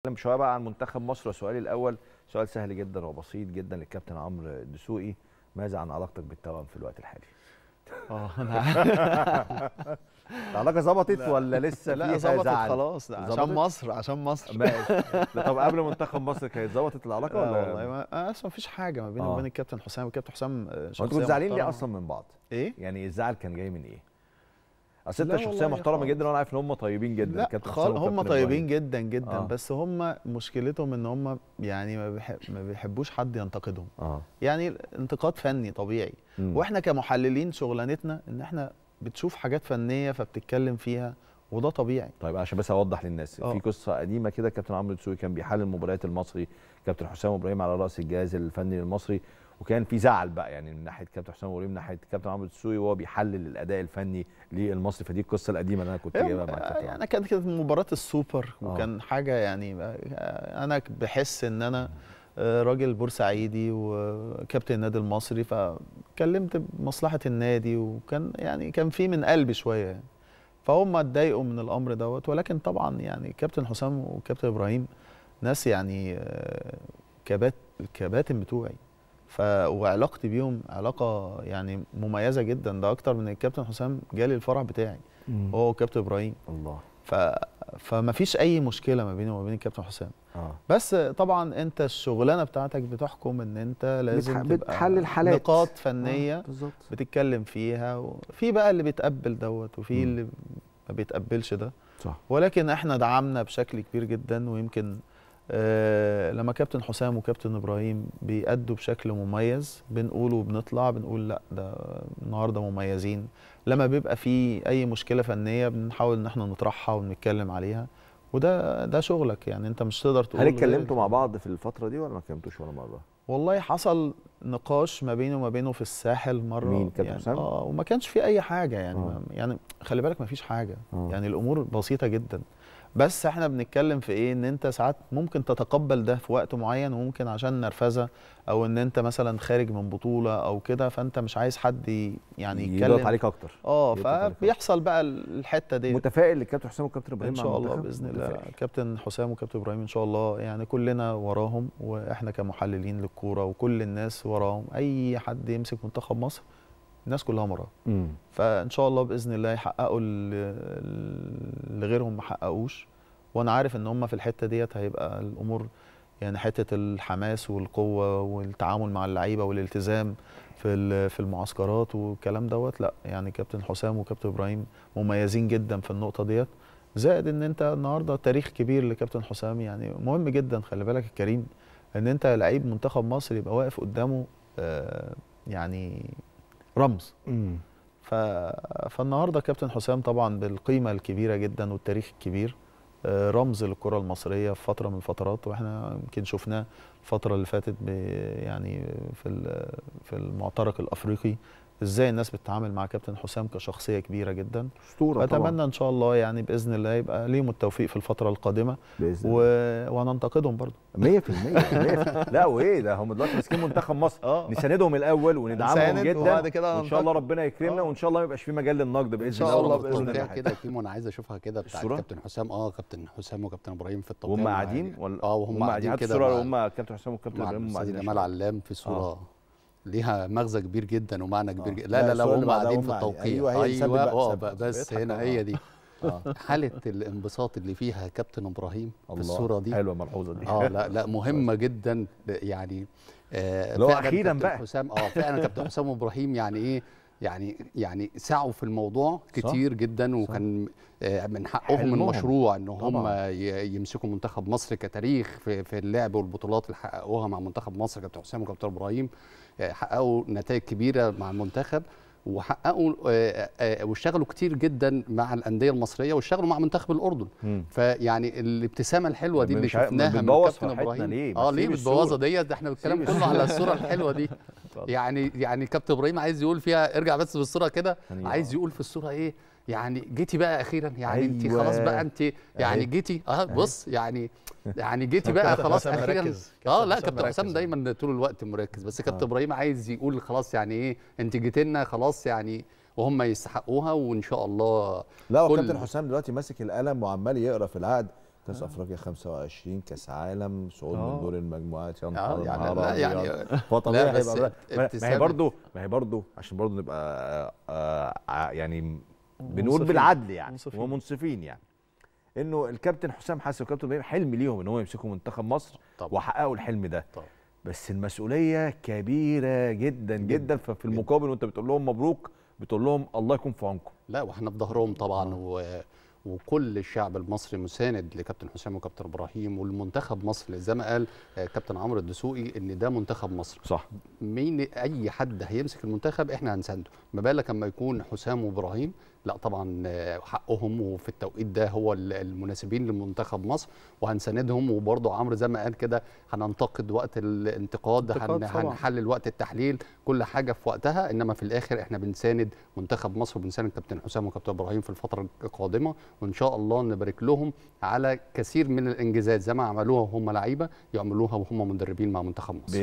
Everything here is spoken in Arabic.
نتكلم شويه بقى عن منتخب مصر وسؤالي الاول سؤال سهل جدا وبسيط جدا للكابتن عمرو الدسوقي ماذا عن علاقتك بالتوأم في الوقت الحالي؟ اه انا العلاقه ظبطت ولا لسه لا ظبطت خلاص لا عشان مصر عشان مصر لا طب قبل منتخب مصر كانت ظبطت العلاقه ولا والله ما اصلا مفيش حاجه ما بيني وبين آه. الكابتن حسام والكابتن حسام شخصيه انتوا زعلانين ليه اصلا من بعض؟ ايه؟ يعني الزعل كان جاي من ايه؟ اصل انت شخصيه محترمه جدا وانا عارف ان هم طيبين جدا لا خالص هم طيبين جدا جدا آه. بس هم مشكلتهم ان هم يعني ما, بيحب ما بيحبوش حد ينتقدهم آه. يعني انتقاد فني طبيعي م. واحنا كمحللين شغلانتنا ان احنا بتشوف حاجات فنيه فبتتكلم فيها وده طبيعي طيب عشان بس اوضح للناس أوه. في آه. قصه قديمه كده كابتن عمرو دسوقي كان بيحلل مباريات المصري كابتن حسام ابراهيم على راس الجهاز الفني المصري وكان في زعل بقى يعني من ناحيه كابتن حسام غريب من ناحيه كابتن عمرو السوي وهو بيحلل الاداء الفني للمصري فدي القصه القديمه اللي انا كنت إيه، جايبها مع كابتن يعني كانت كانت مباراه السوبر آه. وكان أوه. حاجه يعني آه، انا بحس ان انا آه، راجل بورسعيدي وكابتن النادي المصري فكلمت بمصلحه النادي وكان يعني كان في من قلبي شويه يعني. فهم اتضايقوا من الامر دوت ولكن طبعا يعني كابتن حسام وكابتن ابراهيم ناس يعني كبات الكباتن بتوعي ف... وعلاقتي بيهم علاقه يعني مميزه جدا ده اكتر من الكابتن حسام جالي الفرع بتاعي مم. هو كابتن ابراهيم الله ف... فما فيش اي مشكله ما بيني وما بين الكابتن حسام آه. بس طبعا انت الشغلانه بتاعتك بتحكم ان انت لازم بتحل تبقى بتحلل حالات نقاط آه، فنيه آه. بتتكلم فيها وفي بقى اللي بيتقبل دوت وفي مم. اللي ما بيتقبلش ده صح. ولكن احنا دعمنا بشكل كبير جدا ويمكن آه، لما كابتن حسام وكابتن ابراهيم بيأدوا بشكل مميز بنقول وبنطلع بنقول لا ده النهارده مميزين لما بيبقى في اي مشكله فنيه بنحاول ان احنا نطرحها ونتكلم عليها وده ده شغلك يعني انت مش تقدر تقول هل اتكلمتوا مع بعض في الفتره دي ولا ما اتكلمتوش ولا مره والله حصل نقاش ما بيني وما بينه في الساحل مره مين كابتن يعني اه وما كانش في اي حاجه يعني آه. يعني خلي بالك ما فيش حاجه آه. يعني الامور بسيطه جدا بس احنا بنتكلم في ايه ان انت ساعات ممكن تتقبل ده في وقت معين وممكن عشان نرفزه او ان انت مثلا خارج من بطوله او كده فانت مش عايز حد يعني يتكلم آه، يضغط عليك اكتر اه فبيحصل بقى الحته دي متفائل للكابتن حسام والكابتن ابراهيم ان شاء الله باذن الله كابتن حسام وكابتن ابراهيم ان شاء الله يعني كلنا وراهم واحنا كمحللين للكوره وكل الناس وراهم اي حد يمسك منتخب مصر الناس كلها مرضى فان شاء الله باذن الله يحققوا اللي غيرهم ما حققوش وانا عارف ان هم في الحته ديت هيبقى الامور يعني حته الحماس والقوه والتعامل مع اللعيبه والالتزام في في المعسكرات والكلام دوت لا يعني كابتن حسام وكابتن ابراهيم مميزين جدا في النقطه ديت زائد ان انت النهارده تاريخ كبير لكابتن حسام يعني مهم جدا خلي بالك الكريم ان انت لعيب منتخب مصر يبقى واقف قدامه آه، يعني رمز ف... فالنهارده كابتن حسام طبعا بالقيمه الكبيره جدا والتاريخ الكبير آه، رمز للكره المصريه في فتره من الفترات واحنا يمكن شفناه الفتره اللي فاتت ب... يعني في في المعترك الافريقي ازاي الناس بتتعامل مع كابتن حسام كشخصيه كبيره جدا اسطوره اتمنى ان شاء الله يعني باذن الله يبقى ليهم التوفيق في الفتره القادمه باذن و... وننتقدهم برضه 100% لا وايه ده هم دلوقتي ماسكين منتخب مصر آه. نساندهم الاول وندعمهم جدا وبعد كده ان شاء الله ربنا يكرمنا آه. وان شاء الله ما يبقاش في مجال للنقد باذن الله ان شاء الله باذن الله كده كيمو انا عايز اشوفها كده بتاعت كابتن حسام اه كابتن حسام وكابتن ابراهيم في التوقيع وهم قاعدين يعني. ولا اه وهم قاعدين كده وهم كابتن حسام وكابتن ابراهيم قاعدين جمال علام في صوره آه. ليها مغزى كبير جدا ومعنى كبير آه. جدا لا لا لا هم قاعدين في التوقيع ايوه هي ايوه بقى آه، بس هنا هي دي آه. حاله الانبساط اللي فيها كابتن ابراهيم في الصوره دي حلوه ملحوظه دي اه لا لا مهمه جدا يعني آه لو اخيرا بقى حسام اه فعلا كابتن حسام ابراهيم يعني ايه يعني يعني سعوا في الموضوع كتير صح جدا وكان صح آه، من حقهم المشروع ان هم يمسكوا منتخب مصر كتاريخ في, في اللعب والبطولات اللي حققوها مع منتخب مصر كابتن حسام وكابتن ابراهيم آه، حققوا نتائج كبيره مع المنتخب وحققوا آه، واشتغلوا كتير جدا مع الانديه المصريه واشتغلوا مع منتخب الاردن فيعني الابتسامه الحلوه دي اللي شفناها من كابتن ابراهيم ليه؟ اه ليه بتبوظها ديت ده احنا بنتكلم كله على الصوره الحلوه دي اتفضل يعني يعني كابتن ابراهيم عايز يقول فيها ارجع بس بالصوره كده يعني عايز آه. يقول في الصوره ايه يعني جيتي بقى اخيرا يعني أيوة. انت خلاص بقى انت يعني أيوة. جيتي اه أيوة. بص يعني يعني جيتي بقى خلاص اخيرا اه لا كابتن حسام دايما طول الوقت مركز بس كابتن آه. ابراهيم عايز يقول خلاص يعني ايه انت جيتي لنا خلاص يعني وهم يستحقوها وان شاء الله لا وكابتن حسام دلوقتي ماسك القلم وعمال يقرا في العقد كاس آه. افريقيا 25 كاس عالم صعود من آه. دور المجموعات يا آه، نهار يعني نهار لا يعني فطبيعي ما هي برضه ما هي برضه عشان برضه نبقى آه آه يعني بنقول بالعدل يعني منصفين. ومنصفين يعني انه الكابتن حسام حسن والكابتن ابراهيم حلم ليهم ان هم يمسكوا منتخب مصر طبعا. وحققوا الحلم ده طبعا. بس المسؤوليه كبيره جدا جدا ففي المقابل وانت بتقول لهم مبروك بتقول لهم الله يكون في عونكم لا واحنا في ظهرهم طبعا و وكل الشعب المصري مساند لكابتن حسام وكابتن ابراهيم والمنتخب مصر زي ما قال آه، كابتن عمرو الدسوقي ان ده منتخب مصر صح مين اي حد هيمسك المنتخب احنا هنسنده ما بالك اما يكون حسام وابراهيم لا طبعا آه، حقهم وفي التوقيت ده هو المناسبين لمنتخب مصر وهنساندهم وبرضه عمرو زي ما قال كده هننتقد وقت الانتقاد هن هنحلل وقت التحليل كل حاجه في وقتها انما في الاخر احنا بنساند منتخب مصر وبنساند كابتن حسام وكابتن ابراهيم في الفتره القادمه وان شاء الله نبارك لهم على كثير من الانجازات زي ما عملوها وهم لعيبه يعملوها وهم مدربين مع منتخب مصر